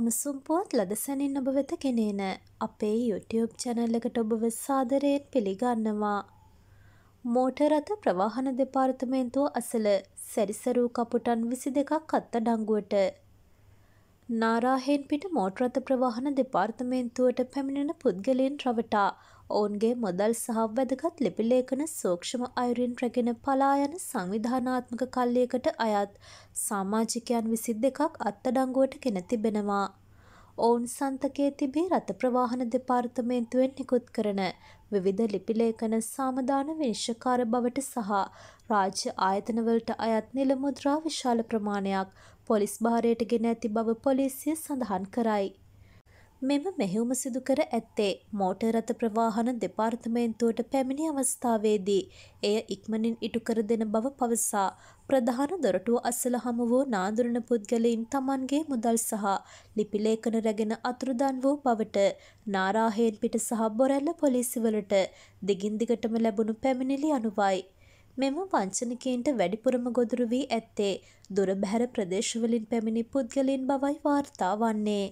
උණුසුම් පුවත් ලදසැනින් ඔබ වෙත ගෙනේන අපේ YouTube channel එකට ඔබව සාදරයෙන් පිළිගන්නවා. මෝටර් රථ ප්‍රවාහන දෙපාර්තමේන්තුව අසල සැරිසරූ කපුටන් 22ක් අත්අඩංගුවට. නාරාහෙන්පිට මෝටර් රථ ප්‍රවාහන දෙපාර්තමේන්තුවට පැමිණෙන පුද්ගලයන් රවටා ඔවුන්ගේ මුදල් සහ වැදගත් ලිපිලේඛන සූක්ෂම අයුරින් රැගෙන පලා යන සංවිධානාත්මක කල්ලියකට අයත් සමාජිකයන් විසි දෙකක් අත්තඩංගුවට ගෙන තිබෙනවා. ඔවුන් සන්තකයේ තිබේ රථ ප්‍රවාහන දෙපාර්තමේන්තුවෙන් නිකුත් කරන විවිධ ලිපිලේඛන සාමදාන විනිශ්චකාර බවට සහ රාජ්‍ය ආයතනවලට අයත් නිල මුද්‍රා විශාල ප්‍රමාණයක් පොලිස් භාරයට ගෙන ඇති බව පොලිසිය සඳහන් කරයි. මෙම මෙහෙවුම සිදු කර ඇත්තේ මෝටර් රථ ප්‍රවාහන දෙපාර්තමේන්තුවට පැමිණි අවස්ථාවේදී එය ඉක්මනින් ඉටු කර දෙන බව පවසා ප්‍රධාන දොරටුව අසල හමු වූ නාඳුරන පුද්ගලයින් තමන්ගේ මුදල් සහ ලිපිලේඛන රැගෙන අතුරුදන් වූ බවට නාරාහේන් පිට සහ බොරැල්ල පොලිසිවලට දිගින් දිගටම ලැබුණු පැමිණිලි අනුවයි. මෙම වංචනිකයින්ට වැඩිපුරම ගොදුරු වී ඇත්තේ දුර බැහැර ප්‍රදේශවලින් පැමිණි පුද්ගලයින් බවයි වාර්තා වන්නේ.